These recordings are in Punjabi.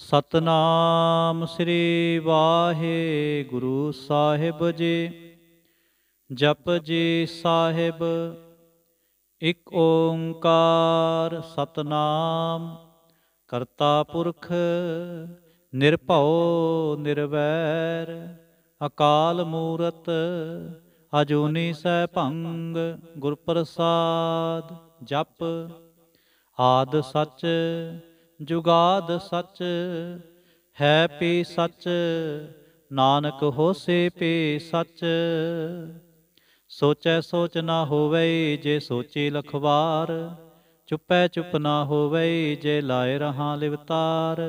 ਸਤਨਾਮ ਸ੍ਰੀ ਵਾਹਿਗੁਰੂ ਸਾਹਿਬ ਜੀ ਜਪ ਜੀ ਸਾਹਿਬ ਇਕ ਓੰਕਾਰ ਸਤਨਾਮ ਕਰਤਾ ਪੁਰਖ ਨਿਰਭਉ ਨਿਰਵੈਰ ਅਕਾਲ ਮੂਰਤ ਅਜੂਨੀ ਸੈ ਭੰਗ ਗੁਰਪ੍ਰਸਾਦ ਜਪ ਆਦ ਸਚ ਜੁਗਾਦ ਸੱਚ ਹੈ ਪੀ ਸੱਚ ਨਾਨਕ ਹੋਸੇ ਪੀ ਸੱਚ ਸੋਚੈ ਸੋਚ ਨਾ ਹੋਵੇ ਜੇ ਸੋਚੀ ਲਖਵਾਰ ਚੁੱਪੈ ਚੁੱਪ ਨਾ ਹੋਵੇ ਜੇ ਲਾਇ ਰਹਾ ਲਿਵਤਾਰ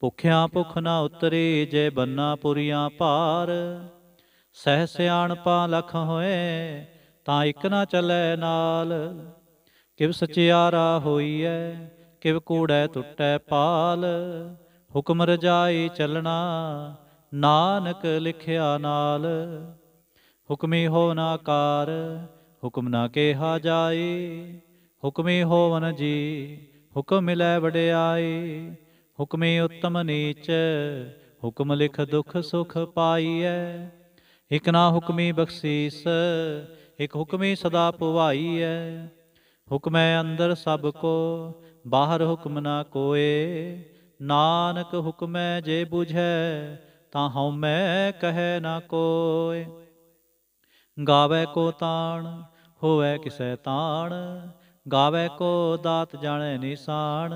ਭੁਖਿਆ ਭੁਖ ਨਾ ਉਤਰੇ ਜੇ ਬੰਨਾ ਪੁਰੀਆਂ ਪਾਰ ਸਹ ਸਿਆਣਪਾ ਲਖ ਹੋਏ ਤਾਂ ਇੱਕ ਨਾ ਚੱਲੇ ਨਾਲ ਕਿਵ ਸਚਿਆਰਾ ਹੋਈਐ ਕਿਵ ਕੂੜੈ ਟੁੱਟੈ ਪਾਲ ਹੁਕਮ ਰਜਾਈ ਚਲਣਾ ਨਾਨਕ ਲਿਖਿਆ ਨਾਲ ਹੁਕਮੀ ਨਾ ਕਾਰ ਹੁਕਮ ਨਾ ਕੇਹਾ ਜਾਏ ਹੁਕਮੀ ਹੋਵਨ ਜੀ ਹੁਕਮ ਮਿਲੈ ਵਡਿਆਈ ਹੁਕਮੇ ਉੱਤਮ ਨੀਚ ਹੁਕਮ ਲਿਖ ਦੁਖ ਸੁਖ ਪਾਈਐ ਇਕ ਨਾ ਹੁਕਮੀ ਬਖਸ਼ੀਸ ਇਕ ਹੁਕਮੀ ਸਦਾ ਪੁਵਾਈਐ ਹੁਕਮੈ ਅੰਦਰ ਸਭ ਕੋ ਬਾਹਰ ਹੁਕਮ ਨਾ ਕੋਏ ਨਾਨਕ ਹੁਕਮੈ ਜੇ 부ਝੈ ਤਾਂ ਹਉ ਮੈਂ ਕਹੈ ਨਾ ਕੋਏ ਗਾਵੇ ਕੋ ਤਾਣ ਹੋਵੇ ਕਿਸੈ ਤਾਣ ਗਾਵੇ ਕੋ ਦਾਤ ਜਾਣੈ ਨਿਸ਼ਾਨ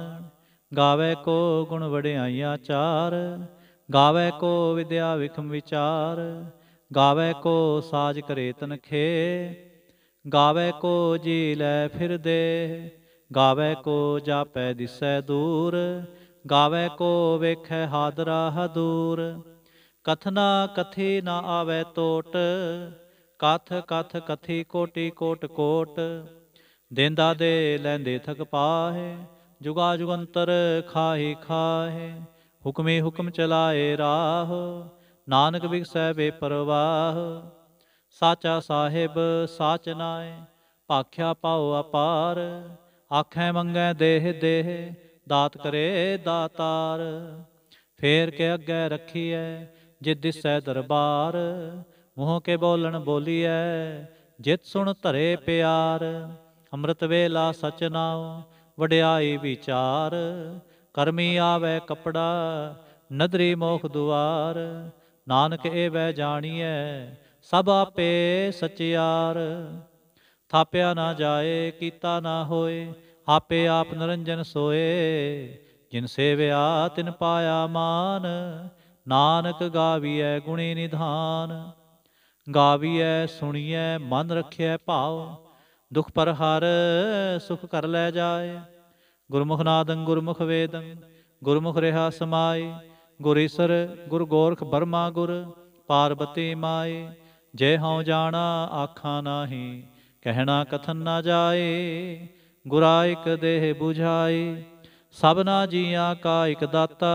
ਗਾਵੇ ਕੋ ਗੁਣ ਵਡਿਆਈਆ ਚਾਰ ਗਾਵੇ ਕੋ ਵਿਦਿਆ ਵਿਖਮ ਵਿਚਾਰ ਗਾਵੇ ਕੋ ਸਾਜ ਕਰੇ ਤਨਖੇ ਗਾਵੇ ਕੋ ਜੀ ਲੈ ਫਿਰ ਦੇ ਗਾਵੇ ਕੋ ਜਾਪੈ ਦਿਸੈ ਦੂਰ ਗਾਵੇ ਕੋ ਵੇਖੈ ਹਾਦਰਾ ਹਦੂਰ ਕਥਨਾ ਕਥੇ ਨ ਆਵੇ ਟੋਟ ਕਥ ਕਥ ਕਥੀ ਕੋਟੀ ਕੋਟ ਕੋਟ ਦੇਂਦਾ ਦੇ ਲੈਂਦੇ ਥਕ ਪਾਹੇ ਜੁਗਾ ਜੁਗੰਤਰ ਖਾਹੀ ਖਾਹੇ ਹੁਕਮੇ ਹੁਕਮ ਚਲਾਏ ਰਾਹ ਨਾਨਕ ਵਿਖਸੈ ਬੇਪਰਵਾਹ ਸਾਚਾ ਸਾਹਿਬ ਸਾਚ ਨਾਏ ਭਾਖਿਆ ਪਾਉ ਅਪਾਰ ਆਖੇ ਮੰਗੇ ਦੇਹ ਦੇਹ ਦਾਤ ਕਰੇ ਦਾਤਾਰ ਫੇਰ ਕੇ ਅੱਗੇ ਰੱਖੀਐ ਜਿਤ ਦਿਸੈ ਦਰਬਾਰ ਮੂੰਹ ਕੇ ਬੋਲਣ ਬੋਲੀਐ ਜਿਤ ਸੁਣ ਧਰੇ ਪਿਆਰ ਅੰਮ੍ਰਿਤ ਵੇਲਾ ਸਚ ਨਾਉ ਵਡਿਆਈ ਵਿਚਾਰ ਕਰਮੀ ਆਵੇ ਕਪੜਾ ਨਦਰੀ ਮੋਖ ਦੁਆਰ ਨਾਨਕ ਏ ਵੈ ਜਾਣੀਐ ਸਭ ਆਪੇ ਸਚਿਆਰ ਥਾਪਿਆ ਨਾ ਜਾਏ ਕੀਤਾ ਨਾ ਹੋਏ ਆਪੇ ਆਪ ਨਰੰਜਨ ਸੋਏ ਜਿਨ ਸੇਵਿਆ ਤਿਨ ਪਾਇਆ ਮਾਨ ਨਾਨਕ ਗਾਵੀਐ ਗੁਣੀ ਨਿਧਾਨ ਗਾਵੀਐ ਸੁਣੀਐ ਮਨ ਰਖਿਐ ਭਾਉ ਦੁਖ ਪਰ ਹਰ ਸੁਖ ਕਰ ਲੈ ਜਾਏ ਗੁਰਮੁਖ ਨਾਦੰ ਗੁਰਮੁਖ ਵੇਦੰ ਗੁਰਮੁਖ ਰਹਾ ਸਮਾਏ ਗੁਰੇਸ਼ਰ ਗੁਰ ਗੋਰਖ ਬਰਮਾ ਗੁਰ ਪਾਰਬਤੀ ਮਾਏ ਜੇ ਹਉ ਜਾਣਾ ਆਖਾਂ ਨਾਹੀ ਕਹਿਣਾ ਕਥਨ ਨਾ ਜਾਏ ਗੁਰਾ ਇਕ ਦੇਹ 부ਝਾਈ ਸਭਨਾ ਜੀਆਂ ਕਾ ਇਕ ਦਾਤਾ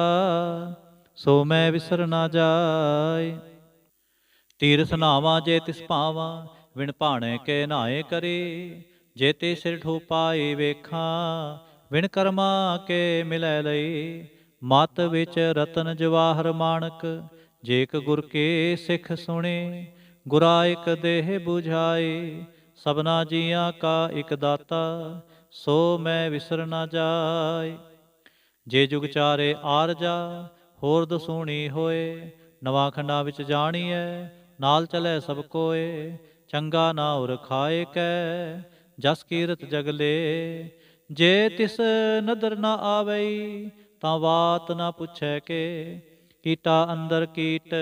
ਸੋ ਮੈਂ ਵਿਸਰ ਨਾ ਜਾਏ ਤੀਰਥ ਨਾਵਾਂ ਜੇ ਤਿਸ ਭਾਵਾ ਵਿਣ ਭਾਣੇ ਕੇ ਨਾਏ ਕਰੇ ਜੇ ਤੇ ਸਿਰ ਠੋਪਾਏ ਵੇਖਾਂ ਵਿਣ ਕਰਮਾ ਕੇ ਮਿਲੈ ਲਈ ਮਤ ਵਿੱਚ ਰਤਨ ਜਵਾਹਰ ਮਾਨਕ ਜੇਕ ਗੁਰ ਕੇ ਸਿੱਖ ਸੁਣੇ ਗੁਰਾ ਇਕ ਦੇਹ 부ਝਾਏ ਸਭਨਾ ਜੀਆਂ ਕਾ ਇਕ ਦਾਤਾ ਸੋ ਮੈਂ ਵਿਸਰ ਨਾ ਜਾਏ ਜੇ ਜੁਗ ਚਾਰੇ ਆਰ ਜਾ ਹੋਰ ਦਸੂਣੀ ਹੋਏ ਨਵਾ ਖੰਡਾ ਵਿੱਚ ਜਾਣੀ ਐ ਨਾਲ ਚਲੇ ਸਭ ਕੋਏ ਚੰਗਾ ਨਾ ਉਰ ਖਾਏ ਕੈ ਜਸ ਕੀਰਤ ਜਗਲੇ ਜੇ ਤਿਸ ਨਦਰ ਨਾ ਆਵਈ ਤਾਂ ਬਾਤ ਨਾ ਪੁੱਛੈ ਕੇ ਕੀਟਾ ਅੰਦਰ ਕੀਟ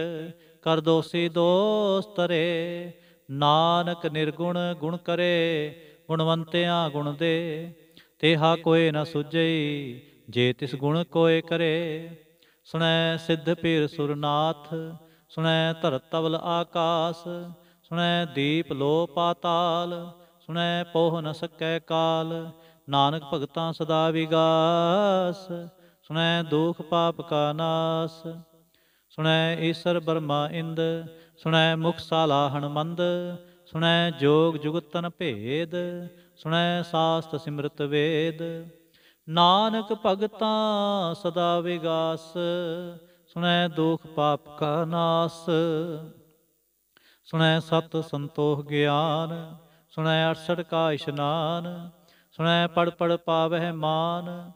ਕਰ ਦੋਸੀ ਦੋਸਤਰੇ ਨਾਨਕ ਨਿਰਗੁਣ ਗੁਣ ਕਰੇ ਗੁਣਵੰਤਿਆ ਗੁਣ ਦੇ ਤੇਹਾ ਕੋਏ ਨ ਸੁਝਈ ਜੇ ਤਿਸ ਗੁਣ ਕੋਏ ਕਰੇ ਸੁਣੈ ਸਿੱਧ ਪੀਰ ਸੁਰਨਾਥ ਸੁਣੈ ਧਰਤ ਤਵਲ ਆਕਾਸ ਸੁਣੈ ਦੀਪ ਲੋ ਪਾਤਾਲ ਸੁਣੈ ਪੋਹ ਨ ਸਕੈ ਕਾਲ ਨਾਨਕ ਭਗਤਾਂ ਸਦਾ ਵਿਗਾਸ ਸੁਣੈ ਦੁਖ ਪਾਪ ਕਾ ਨਾਸ ਸੁਣੈ ਈਸ਼ਰ ਬਰਮਾ ਇੰਦ ਸੁਣੈ ਮੁਖਸਾਲਾ ਹਨਮੰਦ ਸੁਣੈ ਜੋਗ ਜੁਗਤਨ ਭੇਦ ਸੁਣੈ ਸਾਸਤ ਸਿਮਰਤ ਵੇਦ ਨਾਨਕ ਭਗਤਾਂ ਸਦਾ ਵਿਗਾਸ ਸੁਣੈ ਦੁਖ ਪਾਪ ਕਾ ਨਾਸ ਸੁਣੈ ਸਤ ਸੰਤੋਖ ਗਿਆਨ ਸੁਣੈ ਅਰਸੜ ਕਾ ਇਸ਼ਨਾਨ ਸੁਣੈ ਪੜ ਪੜ ਪਾਵਹਿ ਮਾਨ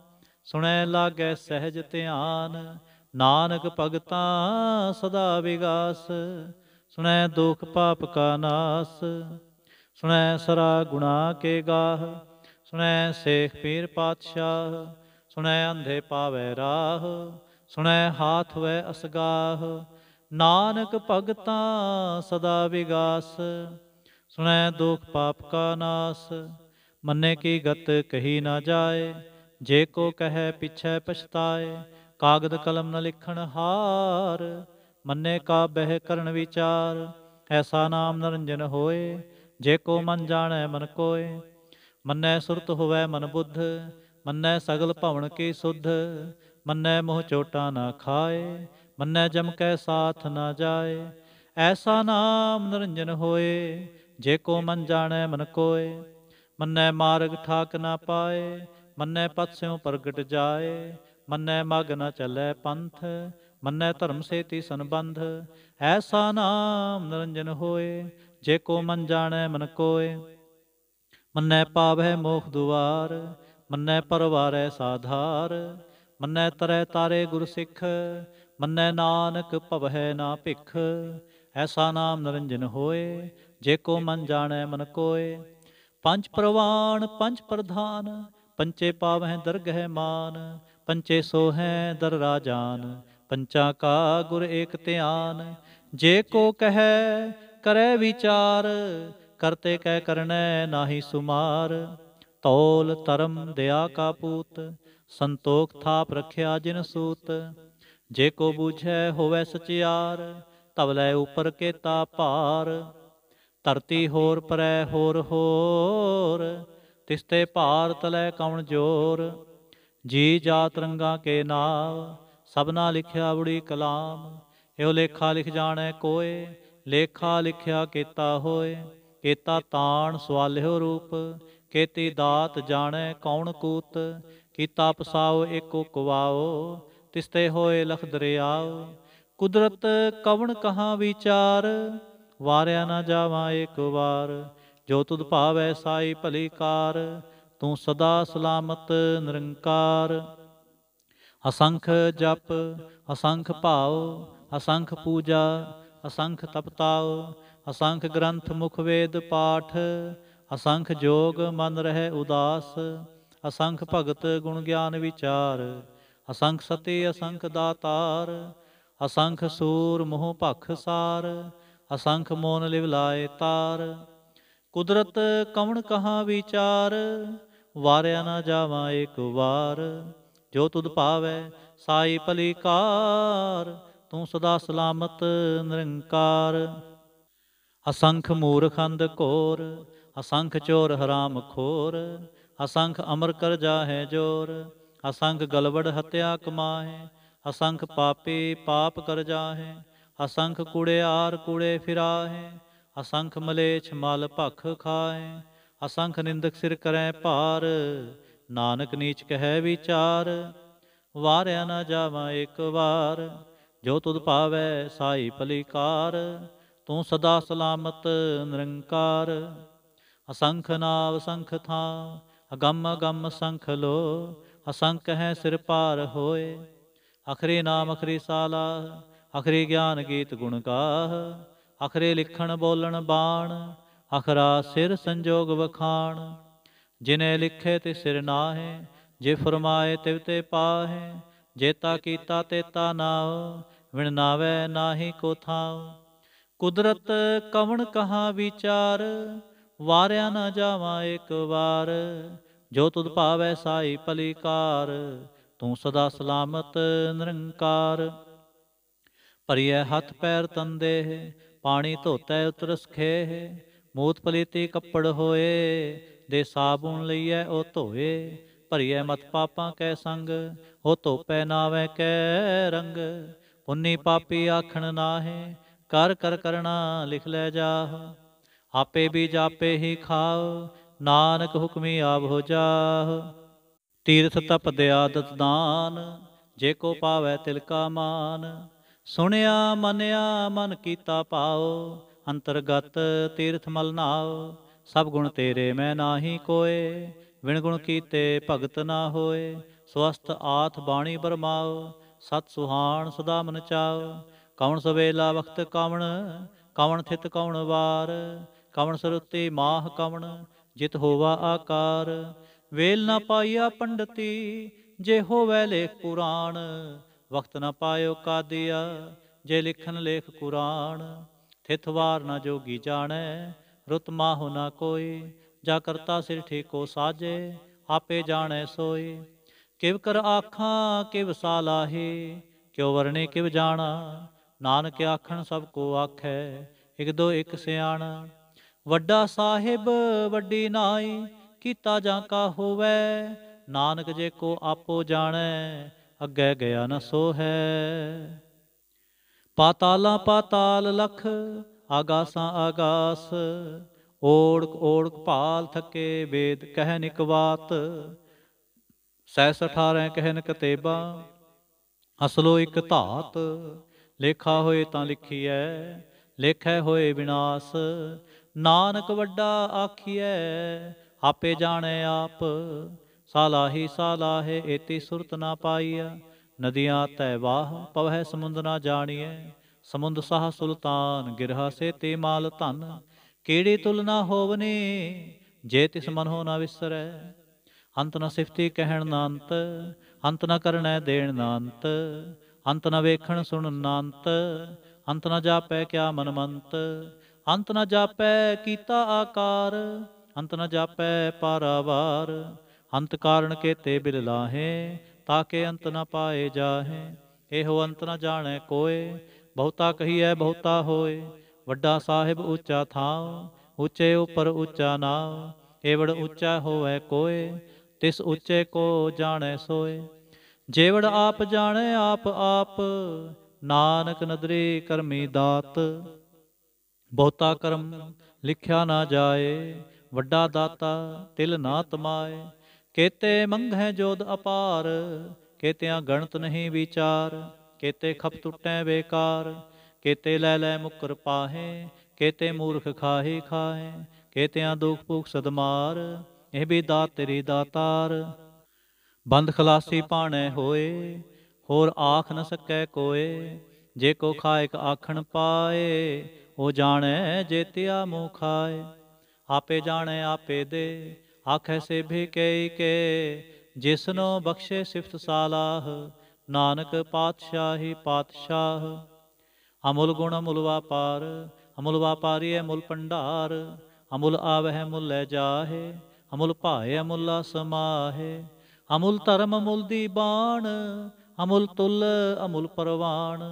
ਸੁਣੈ ਲਾਗੈ ਸਹਿਜ ਧਿਆਨ ਨਾਨਕ ਭਗਤਾਂ ਸਦਾ ਵਿਗਾਸ ਸੁਣੈ ਦੁਖ ਪਾਪ ਕਾ ਨਾਸ ਸੁਣੈ ਸਰਾ ਗੁਨਾ ਕੇ ਗਾਹ ਸੁਣੈ ਸੇਖ ਪੀਰ ਪਾਤਸ਼ਾਹ ਸੁਣੈ ਅੰਧੇ ਪਾਵੇ ਰਾਹ ਸੁਣੈ ਹਾਥ ਵੈ ਅਸਗਾਹ ਨਾਨਕ ਭਗਤਾਂ ਸਦਾ ਵਿਗਾਸ ਸੁਣੈ ਦੁਖ ਪਾਪ ਕਾ ਨਾਸ ਮੰਨੇ ਕੀ ਗਤ ਕਹੀ ਨਾ ਜਾਏ ਜੇ ਕੋ ਕਹੈ ਪਿਛੈ ਪਛਤਾਏ ਕਾਗਦ ਕਲਮ ਨ ਲਿਖਣ ਹਾਰ ਮੰਨੇ ਕਾ ਬਹਿ ਕਰਨ ਵਿਚਾਰ ਐਸਾ ਨਾਮ ਨਰੰਜਨ ਹੋਏ ਜੇ ਕੋ ਮਨ ਜਾਣੈ ਮਨ ਕੋਏ ਮੰਨੈ ਸੁਰਤ ਹੋਵੇ ਮਨ ਬੁੱਧ ਮੰਨੈ ਸਗਲ ਭਵਨ ਕੀ ਸੁਧ ਮੰਨੈ ਮੋਹ ਚੋਟਾ ਨਾ ਖਾਏ ਮੰਨੈ ਜਮ ਕੈ ਸਾਥ ਨਾ ਜਾਏ ਐਸਾ ਨਾਮ ਨਰੰਜਨ ਹੋਏ ਜੇ ਕੋ ਮਨ ਜਾਣੈ ਮਨ ਕੋਏ ਮੰਨੈ ਮਾਰਗ ਠਾਕ ਨਾ ਪਾਏ ਮੰਨੈ ਪਤ ਸਿਉ ਪ੍ਰਗਟ ਜਾਏ ਮੰਨੈ ਮਗ ਨ ਚੱਲੈ ਪੰਥ ਮੰਨੈ ਧਰਮ ਸੇਤੀ ਸੰਬੰਧ ਐਸਾ ਨਾਮ ਨਿਰੰਜਨ ਹੋਏ ਜੇ ਕੋ ਮਨ ਜਾਣੈ ਮਨ ਕੋਏ ਮੰਨੈ ਪਾਵੈ ਮੋਖ ਦੁਆਰ ਮੰਨੈ ਪਰਵਾਰੈ ਸਾਧਾਰ ਮੰਨੈ ਤਰੈ ਤਾਰੇ ਗੁਰ ਸਿੱਖ ਮੰਨੈ ਨਾਨਕ ਭਵਹਿ ਨਾ ਭਿਖ ਐਸਾ ਨਾਮ ਨਿਰੰਜਨ ਹੋਏ ਜੇ ਕੋ ਮਨ ਜਾਣੈ ਮਨ ਕੋਏ ਪੰਜ ਪ੍ਰਵਾਨ ਪੰਜ ਪ੍ਰਧਾਨ ਪੰਚੇ ਪਾਵਹਿ ਦਰਗਹਿ ਮਾਨ ਪੰਚੇ ਸੋ ਹੈ ਦਰ ਰਾਜਾਨ ਪੰਚਾ ਕਾ ਗੁਰ ਏਕ ਧਿਆਨ ਜੇ ਕੋ ਕਹੈ ਕਰੈ ਵਿਚਾਰ ਕਰਤੇ ਕਹਿ ਕਰਨੈ ਨਾਹੀ ਸੁਮਾਰ ਤੋਲ ਤਰਮ ਦਇਆ ਕਾ ਪੂਤ ਸੰਤੋਖ ਥਾਪ ਰਖਿਆ ਜਿਨ ਸੂਤ ਜੇ ਕੋ ਬੂਝੈ ਹੋਵੇ ਸਚਿਆਰ ਤਬ ਲੈ ਉਪਰ ਕੇ ਤਾ ਭਾਰ ਧਰਤੀ ਹੋਰ ਪਰੈ ਹੋਰ ਹੋਰ ਤਿਸਤੇ ਤੇ ਭਾਰ ਤਲੈ ਕੌਣ ਜੋਰ ਜੀ ਜਾਤ ਰੰਗਾ ਕੇ ਨਾਮ ਸਭਨਾ ਲਿਖਿਆ ਬੜੀ ਕਲਾਮ ਇਹੋ ਲੇਖਾ ਲਿਖ ਜਾਣੈ ਕੋਏ ਲੇਖਾ ਲਿਖਿਆ ਕੀਤਾ ਹੋਏ ਕੀਤਾ ਤਾਣ ਸਵਾਲਿਓ ਰੂਪ ਕੀਤੀ ਦਾਤ ਜਾਣੈ ਕੌਣ ਕੂਤ ਕੀਤਾ ਪਸਾਓ ਏਕੋ ਕਵਾਉ ਤਿਸਤੇ ਹੋਏ ਲਖ ਦਰਿਆਉ ਕੁਦਰਤ ਕਵਣ ਕਹਾ ਵਿਚਾਰ ਵਾਰਿਆ ਨਾ ਜਾਵਾ ਏਕ ਵਾਰ ਜੋ ਤੁਧ ਭਾਵੈ ਸਾਈ ਭਲੀ ਕਾਰ ਤੂੰ ਸਦਾ ਸਲਾਮਤ ਨਿਰੰਕਾਰ ਅਸੰਖ ਜਪ ਅਸੰਖ ਭਾਉ ਅਸੰਖ ਪੂਜਾ ਅਸੰਖ ਤਪਤਾਉ ਅਸੰਖ ਗ੍ਰੰਥ ਮੁਖ ਵੇਦ ਪਾਠ ਅਸੰਖ ਜੋਗ ਮਨ ਰਹੇ ਉਦਾਸ ਅਸੰਖ ਭਗਤ ਗੁਣ ਗਿਆਨ ਵਿਚਾਰ ਅਸੰਖ ਸਤੇ ਅਸੰਖ ਦਾਤਾਰ ਅਸੰਖ ਸੂਰ ਮੋਹ ਭਖ ਸਾਰ ਅਸੰਖ ਮੋਨ ਲਿਵ ਲਾਏ ਤਾਰ ਕੁਦਰਤ ਕਵਣ ਕਹਾ ਵਿਚਾਰ ਵਾਰਿਆ ਨਾ ਜਾਵਾ ਇੱਕ ਵਾਰ ਜੋ ਤੁਧ ਭਾਵੈ ਸਾਈ ਭਲੀਕਾਰ ਤੂੰ ਸਦਾ ਸਲਾਮਤ ਨਿਰੰਕਾਰ ਅਸੰਖ ਮੂਰਖੰਦ ਕੋਰ ਅਸੰਖ ਚੋਰ ਹਰਾਮ ਖੋਰ ਅਸੰਖ ਅਮਰ ਕਰ ਜਾਹੈ ਜੋਰ ਅਸੰਖ ਗਲਵੜ ਹਤਿਆ ਕਮਾਹੇ ਅਸੰਖ ਪਾਪੀ ਪਾਪ ਕਰ ਜਾਹੇ ਅਸੰਖ ਕੁੜਿਆਰ ਕੁੜੇ ਫਿਰਾਹੇ ਅਸੰਖ ਮਲੇਛ ਮਲ ਭਖ ਖਾਏ ਅਸੰਖ ਨਿੰਦਕ ਸਿਰ ਕਰੈ ਭਾਰ ਨਾਨਕ ਨੀਚ ਕਹੈ ਵਿਚਾਰ ਵਾਰਿਆ ਨਾ ਜਾਵਾਂ ਇੱਕ ਵਾਰ ਜੋ ਤੁਧ ਪਾਵੈ ਸਾਈ ਭਲੀਕਾਰ ਤੂੰ ਸਦਾ ਸਲਾਮਤ ਨਿਰੰਕਾਰ ਅਸੰਖ ਨਾਵ ਸੰਖ ਥਾਂ ਅਗੰਮ ਅਗੰਮ ਸੰਖ ਲੋ ਅਸੰਖ ਹੈ ਸਿਰ ਪਾਰ ਹੋਏ ਅਖਰੀ ਨਾਮ ਅਖਰੀ ਸਾਲਾ ਅਖਰੀ ਗਿਆਨ ਗੀਤ ਗੁਣ ਗਾਹ ਅਖਰੇ ਲਿਖਣ ਬੋਲਣ ਬਾਣ ਅਖਰਾ ਸਿਰ ਸੰਜੋਗ ਵਖਾਣ ਜਿਨੇ ਲਿਖੇ ਤੇ ਸਿਰ ਨਾਹੇ ਜੇ ਫਰਮਾਏ ਤਿਵ ਤੇ ਪਾਹੇ ਜੇਤਾ ਕੀਤਾ ਤੇਤਾ ਨਾਉ ਵਿਣ ਨਾਵੇ ਨਾਹੀ ਕੋ ਥਾਉ ਕੁਦਰਤ ਕਵਣ ਕਹਾ ਵਿਚਾਰ ਵਾਰਿਆ ਨਾ ਜਾਵਾ ਇੱਕ ਵਾਰ ਜੋ ਤੁਧ ਪਾਵੇ ਸਾਈ ਪਲਿਕਾਰ ਤੂੰ ਸਦਾ ਸਲਾਮਤ ਨਿਰੰਕਾਰ ਭਰੀਐ ਹੱਥ ਪੈਰ ਤੰਦੇ ਪਾਣੀ ਧੋਤੈ ਉਤਰਸ ਖੇ ਮੂਤ ਪਲੀਤੀ ਕੱਪੜ ਹੋਏ ਦੇ ਸਾਬੂਨ ਲਈਐ ਉਹ ਧੋਏ ਭਰੀਐ ਮਤ ਪਾਪਾਂ ਕੈ ਸੰਗ ਹੋ ਧੋਪੈ ਨਾਵੇਂ ਕੈ ਰੰਗ ਪੁੰਨੀ ਪਾਪੀ ਆਖਣ ਨਾਹੇ ਕਰ ਕਰ ਕਰਣਾ ਲਿਖ ਲੈ ਜਾਹ ਆਪੇ ਵੀ ਜਾਪੇ ਹੀ ਖਾਓ ਨਾਨਕ ਹੁਕਮੀ ਆਪ ਹੋ ਜਾਹ ਤੀਰਥ ਤਪ ਦਿਆਦਤ ਦਾਨ ਜੇ ਕੋ ਪਾਵੇ ਤਿਲਕਾ ਮਾਨ ਸੁਣਿਆ ਮੰਨਿਆ ਮਨ ਕੀਤਾ ਪਾਉ ਅੰਤਰਗਤ ਤੀਰਥ ਮਲ ਨਾਉ ਸਭ ਗੁਣ ਤੇਰੇ ਮੈਂ ਨਾਹੀ ਕੋਏ ਵਿਣ ਗੁਣ ਕੀਤੇ ਭਗਤ ਨਾ ਹੋਏ ਸਵਸਤ ਆਥ ਬਾਣੀ ਬਰਮਾਉ ਸਤ ਸੁਹਾਣ ਸਦਾ ਮਨ ਚਾਉ ਕਵਣ ਸਵੇਲਾ ਵਖਤ ਕਵਣ ਕਵਣ ਥਿਤ ਕਵਣ ਵਾਰ ਕਵਣ ਸਰੁੱਤੀ ਮਾਹ ਕਵਣ ਜਿਤ ਹੋਵਾ ਆਕਾਰ ਵੇਲ ਨਾ ਪਾਈਆ ਪੰਡਤੀ ਜੇ ਹੋਵੇ ਲੇਖ ਪੁਰਾਣ ਵਕਤ ਨ ਪਾਇਓ ਕਾਦੀਆ ਜੇ ਲਿਖਨ ਲੇਖ ਕੁਰਾਨ ਥਿਤਵਾਰ ਨ ਜੋਗੀ ਜਾਣੈ ਰਤ ਮਾਹੋ ਨ ਕੋਈ ਜਾ ਕਰਤਾ ਸਿਰ ਠੇਕੋ ਸਾਜੇ ਆਪੇ ਜਾਣੈ ਸੋਈ ਕਿਵ ਕਰ ਆਖਾਂ ਕਿਵ ਸਾਲਾਹੇ ਕਿਉ ਵਰਨੇ ਕਿਵ ਜਾਣਾ ਨਾਨਕ ਆਖਣ ਸਭ ਕੋ ਆਖੈ ਇਕ ਦੋ ਇਕ ਸਿਆਣਾ ਵੱਡਾ ਸਾਹਿਬ ਵੱਡੀ ਨਾਈ ਕੀਤਾ ਜਾਂ ਕਾ ਹੋਵੇ ਨਾਨਕ ਜੇ ਕੋ ਆਪੋ ਜਾਣੈ ਅੱਗੇ ਗਿਆ ਨਾ ਸੋ ਹੈ ਪਾਤਾਲਾਂ ਪਾਤਾਲ ਲਖ ਆਗਾਸਾਂ ਆਗਾਸ ਓੜਕ ਓੜਕ ਭਾਲ ਥਕੇ ਵੇਦ ਕਹਿ ਨਿਕਵਾਤ ਸੈਸ 18 ਕਹਿਨ ਕਤੇਬਾ ਅਸਲੋ ਇੱਕ ਧਾਤ ਲੇਖਾ ਹੋਏ ਤਾਂ ਲਿਖੀਐ ਲੇਖੇ ਹੋਏ ਵਿਨਾਸ਼ ਨਾਨਕ ਵੱਡਾ ਆਖੀਐ ਆਪੇ ਜਾਣੇ ਆਪ ਸਾਲਾਹੀ ਸਾਲਾਹੇ ਏਤੀ ਸੁਰਤ ਨਾ ਪਾਈਆ ਨਦੀਆਂ ਤੈ ਵਾਹ ਪਵਹਿ ਸਮੁੰਦ ਨਾ ਜਾਣੀਐ ਸਮੁੰਦ ਸਾਹ ਸੁਲਤਾਨ ਗਿਰਹਾ ਸੇ ਤੇ ਮਾਲ ਧਨ ਕਿਹੜੀ ਤੁਲਨਾ ਹੋਵਨੇ ਜੇ ਤਿਸ ਮਨ ਹੋ ਨਾ ਵਿਸਰੈ ਅੰਤ ਨ ਸਿਫਤੀ ਕਹਿਣ ਨਾਨਤ ਅੰਤ ਨ ਕਰਨੈ ਦੇਣ ਨਾਨਤ ਅੰਤ ਨ ਵੇਖਣ ਸੁਣ ਨਾਨਤ ਅੰਤ ਨ ਜਾਪੈ ਕਿਆ ਮਨ ਮੰਤ ਅੰਤ ਨ ਜਾਪੈ ਕੀਤਾ ਆਕਾਰ ਅੰਤ ਨ ਜਾਪੈ ਪਰਵਾਰ ਅੰਤ ਕਾਰਣ ਕੇ ਤੇ ਬਿਲ ਲਾਹੇ ਤਾਂ ਕੇ ਅੰਤ ਨ ਪਾਏ ਜਾਹੇ ਇਹੋ ਅੰਤ ਨ ਜਾਣੈ ਕੋਏ ਬਹੁਤਾ ਕਹੀਐ ਬਹੁਤਾ ਹੋਏ ਵੱਡਾ ਸਾਹਿਬ ਉੱਚਾ ਥਾਂ ਉੱਚੇ ਉਪਰ ਉੱਚਾ ਨਾਮ ਏਵੜ ਉੱਚਾ ਹੋਵੇ ਕੋਏ ਤਿਸ ਉੱਚੇ ਕੋ ਜਾਣੈ ਸੋਏ ਜੇਵੜ ਆਪ ਜਾਣੈ ਆਪ ਆਪ ਨਾਨਕ ਨਦਰੀ ਕਰਮੀ ਦਾਤ ਬਹੁਤਾ ਕਰਮ ਲਿਖਿਆ ਨਾ ਜਾਏ ਵੱਡਾ ਦਾਤਾ ਤਿਲ ਨਾ ਤਮਾਏ ਕੇਤੇ ਮੰਘੈ ਜੋਦ ਅਪਾਰ ਕੇਤਿਆਂ ਗਣਤ ਨਹੀਂ ਵਿਚਾਰ ਕੇਤੇ ਖਪ ਟੁੱਟੈ ਬੇਕਾਰ ਕੇਤੇ ਲੈ ਲੈ ਮੁਕਰ ਪਾਹੇ ਕੇਤੇ ਮੂਰਖ ਖਾਹੇ ਖਾਹੇ ਕੇਤਿਆਂ ਦੁਖ ਭੁਖ ਸਦਮਾਰ ਇਹ ਵੀ ਦਾਤ ਤੇਰੀ ਦਾਤਾਰ ਬੰਦ ਖਲਾਸੀ ਪਾਣੈ ਹੋਏ ਹੋਰ ਆਖ ਨ ਸਕੈ ਕੋਏ ਜੇ ਕੋ ਖਾਇਕ ਆਖਣ ਪਾਏ ਉਹ ਜਾਣੈ ਜੇ ਤਿਆ ਮੂੰ ਆਪੇ ਜਾਣੈ ਆਪੇ ਦੇ ਆਖੈ ਭੀ ਕੈ ਕੇ ਜਿਸਨੋ ਬਖਸ਼ੇ ਸਿਫਤ ਸਾਲਾਹ ਨਾਨਕ ਪਾਤਸ਼ਾਹੀ ਪਾਤਸ਼ਾਹ ਅਮੁਲ ਗੁਣ ਅਮੁਲ ਵਾਪਾਰ ਅਮੁਲ ਵਾਪਾਰੀ ਹੈ ਮੁਲ ਪੰਡਾਰ ਅਮੁਲ ਆਵਹਿ ਮੁਲ ਲੈ ਜਾਹੇ ਅਮੁਲ ਭਾਏ ਅਮੁਲਾ ਸਮਾਹੇ ਅਮੁਲ ਧਰਮ ਅਮੁਲ ਦੀ ਬਾਣ ਅਮੁਲ ਤੁਲ ਅਮੁਲ ਪਰਵਾਣ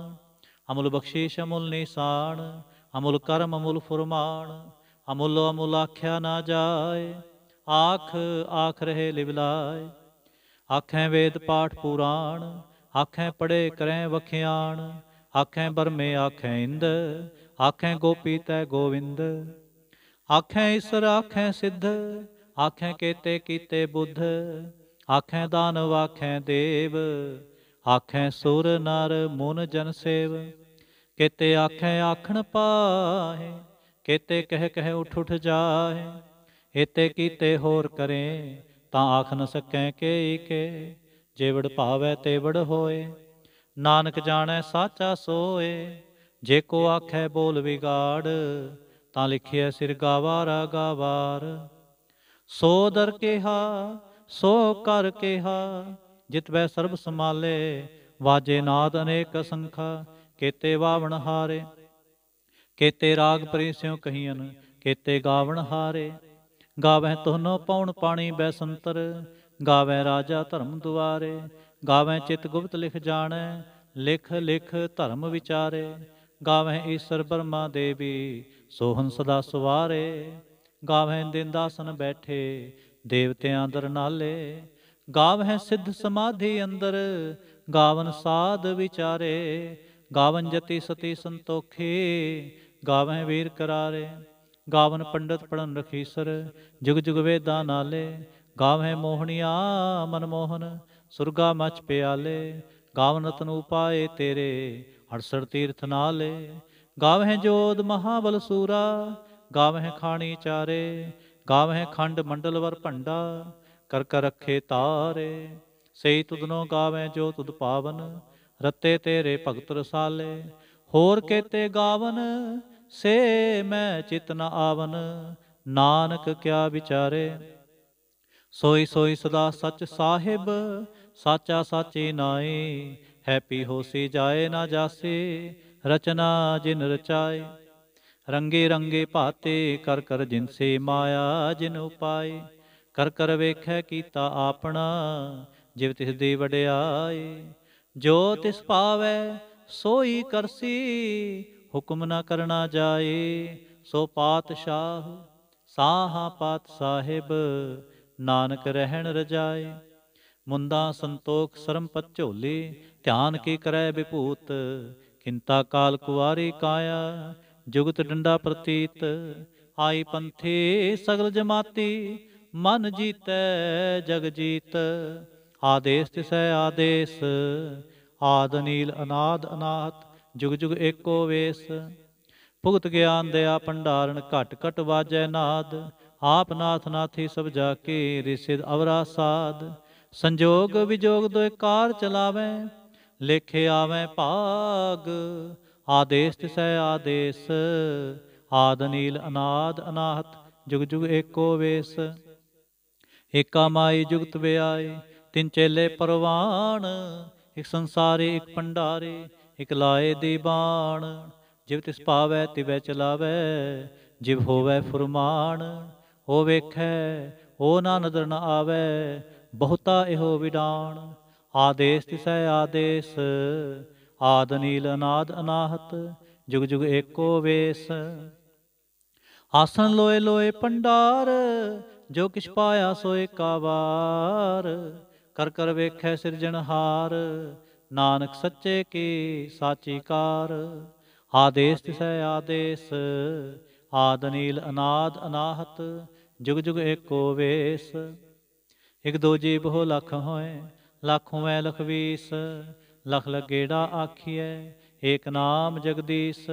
ਅਮੁਲ ਬਖਸ਼ੀਸ਼ ਅਮੁਲ ਨਿਸ਼ਾਨ ਅਮੁਲ ਕਰਮ ਅਮੁਲ ਫੁਰਮਾਨ ਅਮੁਲ ਅਮੁਲ ਆਖਿਆ ਨਾ ਜਾਏ ਆਖ ਆਖ ਰਹੇ ਲਿਵਲਾਏ ਆਖੇ ਵੇਦ ਪਾਠ ਪੁਰਾਣ ਆਖੇ ਪੜੇ ਕਰੇ ਵਖਿਆਣ ਆਖੇ ਬਰਮੇ ਆਖੇ ਇੰਦ ਆਖੇ ਗੋਪੀ ਤੈ ਗੋਵਿੰਦ ਆਖੇ ਈਸ਼ਰ ਆਖੇ ਸਿੱਧ ਆਖੇ ਕੇਤੇ ਕੀਤੇ ਬੁੱਧ ਆਖੇ ਦਾਨ ਆਖੈ ਦੇਵ ਆਖੇ ਸੁਰ ਨਰ ਮਨ ਜਨ ਸੇਵ ਕੇਤੇ ਆਖੇ ਆਖਣ ਪਾਹੇ ਕੇਤੇ ਕਹਿ ਕਹਿ ਉਠ ਉਠ ਜਾਏ ਇਤੇ ਕੀਤੇ ਹੋਰ ਕਰੇ ਤਾਂ ਆਖ ਨ ਸਕੈ ਕੇ ਜੇਵੜ ਭਾਵੈ ਤੇਵੜ ਹੋਏ ਨਾਨਕ ਜਾਣੈ ਸਾਚਾ ਸੋਏ ਜੇ ਕੋ ਆਖੈ ਬੋਲ ਵਿਗਾੜ ਤਾਂ ਲਿਖਿਐ ਸਿਰ ਗਾਵਾਰਾ ਗਾਵਾਰ ਸੋ ਦਰ ਕਿਹਾ ਸੋ ਕਰ ਕਿਹਾ ਜਿਤਵੈ ਸਰਬ ਸਮਾਲੇ ਵਾਜੇ ਨਾਦ ਅਨੇਕ ਸੰਖਾ ਕੇਤੇ ਵਾਵਣ ਹਾਰੇ ਕੇਤੇ ਰਾਗ ਪ੍ਰੇਸਿਓ ਕਹੀਨ ਕੇਤੇ ਗਾਵਣ ਹਾਰੇ ਗਾਵੈ ਤੋਨੋ ਪਉਣ ਪਾਣੀ ਬੈਸੰਤਰ ਗਾਵੈ ਰਾਜਾ ਧਰਮ ਦੁਆਰੇ ਗਾਵੈ ਚਿਤ ਗੁਪਤ ਲਿਖ ਜਾਣੈ ਲਿਖ ਲਿਖ ਧਰਮ ਵਿਚਾਰੇ ਗਾਵੈ ਈਸ਼ਰ ਬਰਮਾ ਦੇਵੀ ਸੋਹਨ ਸਦਾ ਸੁਵਾਰੇ ਗਾਵੈ ਦਿੰਦਾਸਨ ਬੈਠੇ ਦੇਵਤਿਆਂ ਦਰ ਨਾਲੇ ਗਾਵੈ ਸਿੱਧ ਸਮਾਧੀ ਅੰਦਰ ਗਾਵਨ ਸਾਧ ਵਿਚਾਰੇ ਗਾਵਨ ਜਤੀ ਸਤੀ ਸੰਤੋਖੇ ਗਾਵੈ ਵੀਰ ਕਰਾਰੇ ਗਾਵਨ ਪੰਡਤ ਪੜਨ ਰਖੀਸਰ ਜੁਗ ਜੁਗ ਵੇਦਾ ਨਾਲੇ ਗਾਵੇ ਮੋਹਣੀਆ ਮਨ ਮੋਹਨ ਸੁਰਗਾ ਮਚ ਪਿਆਲੇ ਗਾਵਨ ਤਨ ਉਪਾਏ ਤੇਰੇ ਹਰਸਰ ਤੀਰਥ ਨਾਲੇ ਗਾਵੇ ਜੋਦ ਮਹਾਬਲ ਸੂਰਾ ਗਾਵੇ ਖਾਣੀ ਚਾਰੇ ਗਾਵੇ ਖੰਡ ਮੰਡਲ ਵਰ ਭੰਡਾ ਕਰ ਕਰ ਰੱਖੇ ਤਾਰੇ ਸਈ ਤੁਧਨੋ ਗਾਵੇ ਜੋ ਤੁਧ ਪਾਵਨ ਰੱਤੇ ਤੇਰੇ ਭਗਤ ਰਸਾਲੇ ਹੋਰ ਕੇਤੇ ਗਾਵਨ ਸੇ ਮੈਂ ਚਿਤ ਨ ਆਵਨ ਨਾਨਕ ਕਿਆ ਵਿਚਾਰੇ ਸੋਈ ਸੋਈ ਸਦਾ ਸਚ ਸਾਹਿਬ ਸਾਚਾ ਸਾਚੇ ਨਾਏ ਹੈਪੀ ਹੋਸੀ ਜਾਏ ਨਾ ਜਾਸੀ ਰਚਨਾ ਜਿਨ ਰਚਾਏ ਰੰਗੇ ਰੰਗੇ ਭਾਤੇ ਕਰ ਕਰ ਜਿਨਸੇ ਮਾਇਆ ਜਿਨ ਉਪਾਏ ਕਰ ਕਰ ਵੇਖੈ ਕੀਤਾ ਆਪਣਾ ਜਿਵ ਤਿਸ ਦੇ ਵਡਿਆਏ ਜੋ ਤਿਸ ਪਾਵੇ ਸੋਈ ਕਰਸੀ ਹੁਕਮ ਨਾ ਕਰਨਾ ਜਾਏ ਸੋ ਪਾਤਸ਼ਾਹ ਸਾਹਾ ਪਾਤ ਸਾਹਿਬ ਨਾਨਕ ਰਹਿਣ ਰਜਾਏ ਮੁੰਦਾ ਸੰਤੋਖ ਸਰਮ ਪਤ ਝੋਲੇ ਧਿਆਨ ਕੀ ਕਰੈ ਵਿਭੂਤ ਕਿੰਤਾ ਕਾਲ ਕੁਵਾਰੇ ਕਾਇਆ ਜੁਗਤ ਡੰਡਾ ਪ੍ਰਤੀਤ ਹਾਈ ਪੰਥੇ ਸਗਲ ਜਮਾਤੀ ਮਨ ਜੀਤੈ ਜਗ ਜੀਤ ਆਦੇਸ ਤਿਸੈ ਆਦੇਸ ਆਦ ਨੀਲ ਅਨਾਦ ਅਨਾਥ ਜੁਗ ਜੁਗ ਏਕੋ ਵੇਸ ਭੁਗਤ ਗਿਆਨ ਦਇਆ ਭੰਡਾਰਨ ਘਟ ਘਟ ਵਾਜੈ ਨਾਦ ਆਪ ਨਾਥ ਨਾਥੀ ਸਭ ਜਾ ਕੇ ਰਿਸਿਦ ਅਵਰਾ ਸਾਦ ਸੰਜੋਗ ਵਿਜੋਗ ਦੋਇ ਕਾਰ ਚਲਾਵੇਂ ਲੇਖੇ ਆਵੇਂ ਭਾਗ ਆਦੇਸ਼ ਤਿਸੈ ਆਦੇਸ਼ ਆਦ ਨੀਲ ਅਨਾਦ ਅਨਾਹਤ ਜੁਗ ਜੁਗ ਏਕੋ ਵੇਸ ਏਕਾ ਮਾਈ ਜੁਗਤ ਵਿਆਏ ਤਿੰਨ ਚੇਲੇ ਪਰਵਾਣ ਇੱਕ ਸੰਸਾਰੇ ਇੱਕ ਭੰਡਾਰੇ ਇਕ ਲਾਏ ਦੀ ਬਾਣ ਜਿਵ ਤਿਸ ਪਾਵੈ ਤਿਵੈ ਚਲਾਵੈ ਜਿਵ ਹੋਵੈ ਫੁਰਮਾਨ ਹੋ ਵੇਖੈ ਹੋ ਨਾ ਨਦਰ ਨ ਆਵੈ ਬਹੁਤਾ ਇਹੋ ਵਿਡਾਣ ਆਦੇਸ ਤਿਸੈ ਆਦੇਸ ਆਦ ਨੀਲ ਅਨਾਦ ਅਨਾਹਤ ਜੁਗ ਜੁਗ ਏਕੋ ਵੇਸ ਆਸਨ ਲੋਏ ਲੋਏ ਪੰਡਾਰ ਜੋ ਕਿਛ ਪਾਇਆ ਸੋ ਏਕਾ ਵਾਰ ਕਰ ਕਰ ਵੇਖੈ ਸਿਰਜਣਹਾਰ ਨਾਨਕ ਸੱਚੇ ਕੀ ਸਾਚੀ ਕਾਰ ਆਦੇਸ ਤਿਸੈ ਆਦੇਸ ਆਦ ਨੀਲ ਅਨਾਦ ਅਨਾਹਤ ਜੁਗ ਜੁਗ ਏਕੋ ਵੇਸ ਇਕ ਦੋ ਜੀ ਬਹੁ ਲਖ ਹੋਏ ਲੱਖ ਹੋਏ ਲਖ ਵੀਸ ਲਖ ਲਗੇੜਾ ਆਖੀਐ ਏਕ ਨਾਮ ਜਗਦੀਸ਼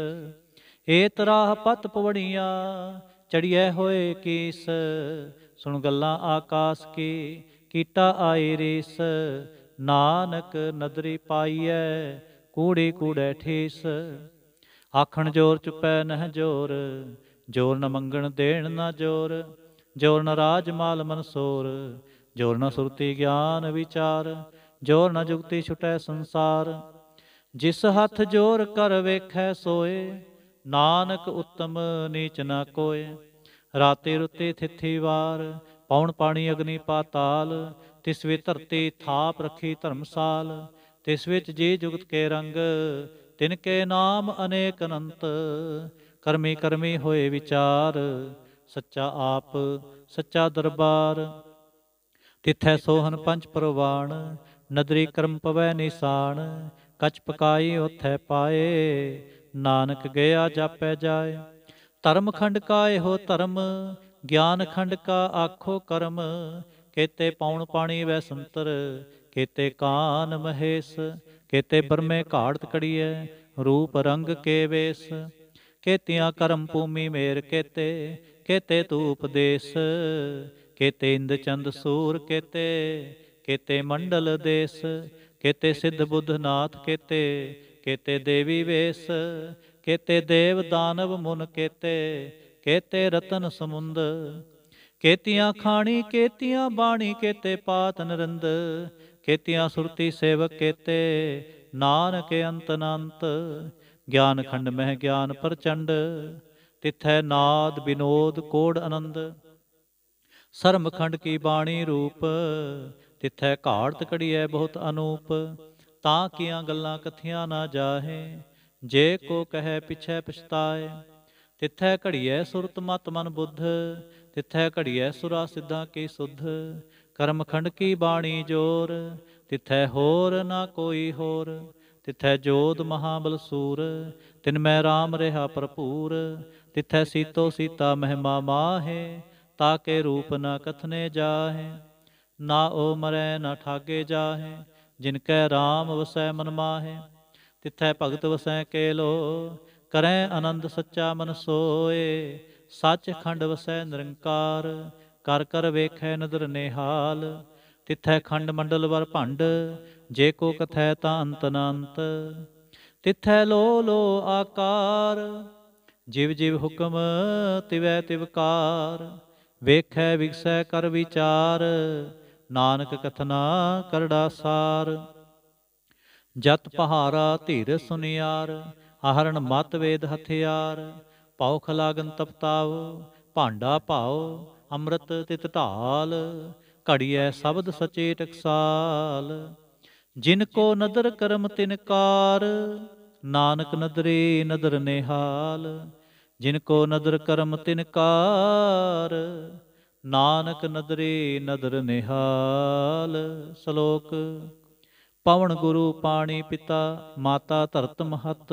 ਏ ਤਰਾਹ ਪਤ ਪਵੜੀਆਂ ਚੜੀਐ ਹੋਏ ਕੀਸ ਸੁਣ ਗੱਲਾਂ ਆਕਾਸ਼ ਕੀ ਕੀਟਾ ਆਏ ਰੀਸ ਨਾਨਕ ਨਦਰੀ ਪਾਈਐ ਕੂੜੀ ਕੂੜੈ ਠੀਸ ਆਖਣ ਜੋਰ ਚੁਪੈ ਨਹ ਜੋਰ ਜੋਰ ਨ ਮੰਗਣ ਦੇਣ ਨਾ ਜੋਰ ਜੋਰ ਨ ਰਾਜ ਮਾਲ ਮਨਸੋਰ ਜੋਰ ਨ ਸੁਰਤੀ ਗਿਆਨ ਵਿਚਾਰ ਜੋਰ ਨ ਜੁਗਤੀ ਛੁਟੈ ਸੰਸਾਰ ਜਿਸ ਹੱਥ ਜੋਰ ਕਰ ਵੇਖੈ ਸੋਏ ਨਾਨਕ ਉੱਤਮ ਨੀਚ ਨਾ ਕੋਏ ਰਾਤੇ ਰੁੱਤੇ ਥਿੱਥੀ ਵਾਰ ਪੌਣ ਪਾਣੀ ਅਗਨੀ ਪਾਤਾਲ ਤਿਸ ਵੇ ਧਰਤੀ ਥਾਪ ਰੱਖੀ ਧਰਮਸਾਲ ਤਿਸ ਵਿੱਚ ਜੇ ਜੁਗਤ ਕੇ ਰੰਗ ਤਿਨ ਕੇ ਨਾਮ ਅਨੇਕ ਅਨੰਤ ਕਰਮੀ ਕਰਮੀ ਹੋਏ ਵਿਚਾਰ ਸੱਚਾ ਆਪ ਸੱਚਾ ਦਰਬਾਰ ਤਿਥੈ ਸੋਹਨ ਪੰਜ ਪ੍ਰਵਾਣ ਨਦਰੀ ਕਰਮ ਪਵੈ ਨਿਸ਼ਾਨ ਕਚ ਪਕਾਈ ਉਥੈ ਪਾਏ ਨਾਨਕ ਗਿਆ ਜਾਪੈ ਜਾਏ ਧਰਮ ਖੰਡ ਕਾ ਇਹੋ ਧਰਮ ਗਿਆਨ ਖੰਡ ਕਾ ਆਖੋ ਕਰਮ ਕੇਤੇ ਪੌਣ ਪਾਣੀ ਵੈ ਸੰਤਰ ਕੇਤੇ ਕਾਨ ਮਹੇਸ਼ ਕੇਤੇ ਬਰਮੇ ਘਾੜਤ ਕੜੀਏ ਰੂਪ ਰੰਗ ਕੇ ਵੇਸ ਕੇਤਿਆਂ ਕਰਮ ਭੂਮੀ ਮੇਰ ਕੇਤੇ ਕੇਤੇ ਤੂ ਉਪਦੇਸ਼ ਕੇਤੇ ਇੰਦ ਚੰਦ ਸੂਰ ਕੇਤੇ ਕੇਤੇ ਮੰਡਲ ਦੇਸ ਕੇਤੇ ਸਿੱਧ ਬੁੱਧ ਨਾਥ ਕੇਤੇ ਕੇਤੇ ਦੇਵੀ ਵੇਸ ਕੇਤੇ ਦੇਵ ਦਾਨਵ ਮੁਨ ਕੇਤੇ ਕੇਤੇ ਰਤਨ ਸਮੁੰਦ ਕੇਤੀਆਂ ਖਾਣੀ ਕੇਤੀਆਂ ਬਾਣੀ ਕੇਤੇ ਪਾਤ ਨਰੰਦ ਕੇਤੀਆਂ ਸੁਰਤੀ ਸੇਵਕ ਕੇਤੇ ਨਾਨਕ ਅੰਤ ਅਨੰਤ ਗਿਆਨ ਖੰਡ ਮਹਿ ਗਿਆਨ ਪ੍ਰਚੰਡ ਤਿਥੈ ਨਾਦ ਬਿਨੋਦ ਕੋੜ ਸਰਮ ਸਰਮਖੰਡ ਕੀ ਬਾਣੀ ਰੂਪ ਤਿਥੈ ਘਾੜਤ ਕੜੀਐ ਬਹੁਤ ਅਨੂਪ ਤਾਂ ਕੀਆਂ ਗੱਲਾਂ ਕਥਿਆ ਨਾ ਜਾਹੇ ਜੇ ਕੋ ਕਹੈ ਪਿਛੈ ਪਛਤਾਏ ਤਿਥੈ ਘੜੀਐ ਸੁਰਤ ਮਤ ਮਨ ਬੁੱਧ ਤਿੱਥੈ ਘੜੀਐ ਸੁਰਾ ਸਿੱਧਾ ਕੀ ਸੁਧ ਕਰਮ ਖੰਡ ਕੀ ਬਾਣੀ ਜੋਰ ਤਿੱਥੈ ਹੋਰ ਨਾ ਕੋਈ ਹੋਰ ਤਿੱਥੈ ਜੋਤ ਮਹਾਬਲ ਸੂਰ ਤਿਨ ਮੈਂ ਰਾਮ ਰਹਾ ਭਰਪੂਰ ਤਿੱਥੈ ਸੀਤੋ ਸੀਤਾ ਮਹਿਮਾ ਮਾਹੇ ਤਾ ਕੇ ਰੂਪ ਨ ਕਥਨੇ ਜਾਹੇ ਨਾ ਓ ਮਰੈ ਨਾ ਠਾਗੇ ਜਾਹੇ ਜਿਨ ਕੈ ਰਾਮ ਵਸੈ ਮਨ ਮਾਹੇ ਤਿੱਥੈ ਭਗਤ ਵਸੈ ਕੇ ਲੋ ਕਰੈ ਆਨੰਦ ਸੱਚਾ ਮਨ ਸੋਏ ਸੱਚਖੰਡ ਵਸੈ ਨਿਰੰਕਾਰ ਕਰ ਕਰ ਵੇਖੈ ਨਦਰ ਨਿਹਾਲ ਤਿਥੈ ਖੰਡ ਮੰਡਲ ਵਰ ਭੰਡ ਜੇ ਕੋ ਕਥੈ ਤਾਂ ਅੰਤ ਅਨੰਤ ਤਿਥੈ ਲੋ ਲੋ ਆਕਾਰ ਜਿਵ ਜਿਵ ਹੁਕਮ ਤਿਵੈ ਤਿਵਕਾਰ ਵੇਖੈ ਵਿਗਸੈ ਕਰ ਵਿਚਾਰ ਨਾਨਕ ਕਥਨਾ ਕਰੜਾ ਸਾਰ ਜਤ ਪਹਾਰਾ ਧੀਰ ਸੁਨਿਆਰ ਆਹਰਣ ਮਤ ਵੇਦ ਹਥਿਆਰ ਪਾਉ ਖਲਾਗਨ ਤਪਤਾਵ ਭਾਂਡਾ ਭਾਉ ਅੰਮ੍ਰਿਤ ਤਿਤ ਢਾਲ ਘੜੀਐ ਸ਼ਬਦ ਸਚੇ ਟਕਸਾਲ ਜਿਨ ਕੋ ਨਦਰ ਕਰਮ ਤਿਨ ਕਾਰ ਨਾਨਕ ਨਦਰੇ ਨਦਰ ਨਿਹਾਲ ਜਿਨ ਕੋ ਨਦਰ ਕਰਮ ਤਿਨ ਕਾਰ ਨਾਨਕ ਨਦਰੇ ਨਦਰ ਨਿਹਾਲ ਸ਼ਲੋਕ ਪਵਨ ਗੁਰੂ ਪਾਣੀ ਪਿਤਾ ਮਾਤਾ ਧਰਤ ਮਹਤ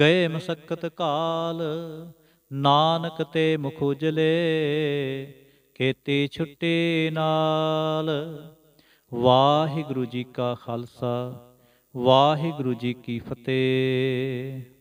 ਗਏ ਮਸਕਤ ਕਾਲ ਨਾਨਕ ਤੇ ਮੁਖ ਉਜਲੇ ਕੀਤੀ ਛੁੱਟੀ ਨਾਲ ਵਾਹਿਗੁਰੂ ਜੀ ਕਾ ਖਾਲਸਾ ਵਾਹਿਗੁਰੂ ਜੀ ਕੀ ਫਤਿਹ